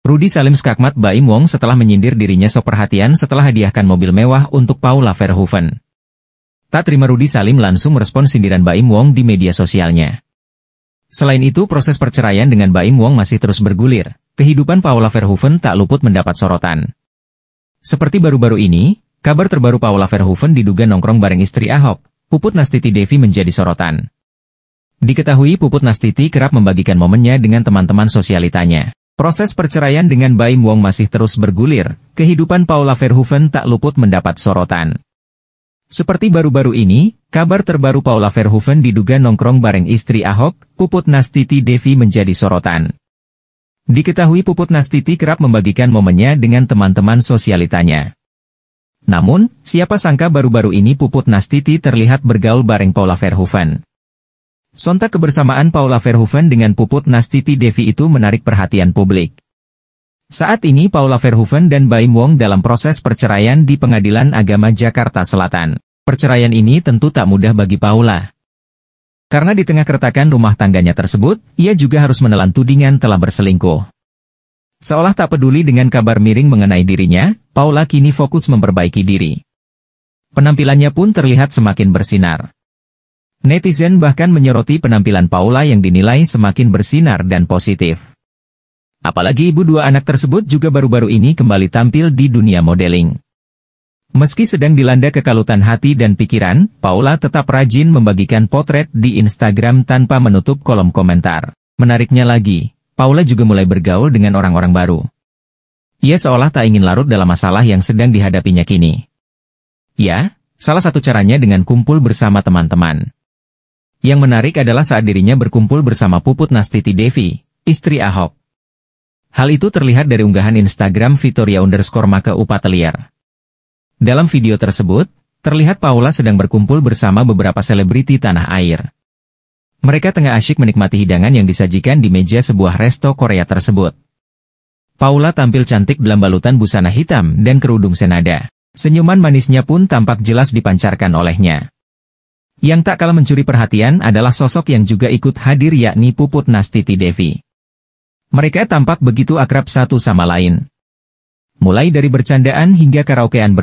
Rudi Salim skakmat Baim Wong setelah menyindir dirinya sok perhatian setelah hadiahkan mobil mewah untuk Paula Verhoeven. Tak terima Rudi Salim langsung merespon sindiran Baim Wong di media sosialnya. Selain itu proses perceraian dengan Baim Wong masih terus bergulir, kehidupan Paula Verhoeven tak luput mendapat sorotan. Seperti baru-baru ini, kabar terbaru Paula Verhoeven diduga nongkrong bareng istri Ahok, Puput Nastiti Devi menjadi sorotan. Diketahui Puput Nastiti kerap membagikan momennya dengan teman-teman sosialitanya. Proses perceraian dengan Baim Wong masih terus bergulir, kehidupan Paula Verhoeven tak luput mendapat sorotan. Seperti baru-baru ini, kabar terbaru Paula Verhoeven diduga nongkrong bareng istri Ahok, Puput Nastiti Devi menjadi sorotan. Diketahui Puput Nastiti kerap membagikan momennya dengan teman-teman sosialitanya. Namun, siapa sangka baru-baru ini Puput Nastiti terlihat bergaul bareng Paula Verhoeven. Sontak kebersamaan Paula Verhoeven dengan puput Nastiti Devi itu menarik perhatian publik. Saat ini Paula Verhoeven dan Baim Wong dalam proses perceraian di Pengadilan Agama Jakarta Selatan. Perceraian ini tentu tak mudah bagi Paula. Karena di tengah keretakan rumah tangganya tersebut, ia juga harus menelan tudingan telah berselingkuh. Seolah tak peduli dengan kabar miring mengenai dirinya, Paula kini fokus memperbaiki diri. Penampilannya pun terlihat semakin bersinar. Netizen bahkan menyoroti penampilan Paula yang dinilai semakin bersinar dan positif. Apalagi ibu dua anak tersebut juga baru-baru ini kembali tampil di dunia modeling. Meski sedang dilanda kekalutan hati dan pikiran, Paula tetap rajin membagikan potret di Instagram tanpa menutup kolom komentar. Menariknya lagi, Paula juga mulai bergaul dengan orang-orang baru. Ia seolah tak ingin larut dalam masalah yang sedang dihadapinya kini. Ya, salah satu caranya dengan kumpul bersama teman-teman. Yang menarik adalah saat dirinya berkumpul bersama Puput Nastiti Devi, istri Ahok. Hal itu terlihat dari unggahan Instagram Vitoria underscore Maka Upateliar. Dalam video tersebut, terlihat Paula sedang berkumpul bersama beberapa selebriti tanah air. Mereka tengah asyik menikmati hidangan yang disajikan di meja sebuah resto Korea tersebut. Paula tampil cantik dalam balutan busana hitam dan kerudung senada. Senyuman manisnya pun tampak jelas dipancarkan olehnya. Yang tak kalah mencuri perhatian adalah sosok yang juga ikut hadir yakni Puput Nastiti Devi. Mereka tampak begitu akrab satu sama lain. Mulai dari bercandaan hingga karaokean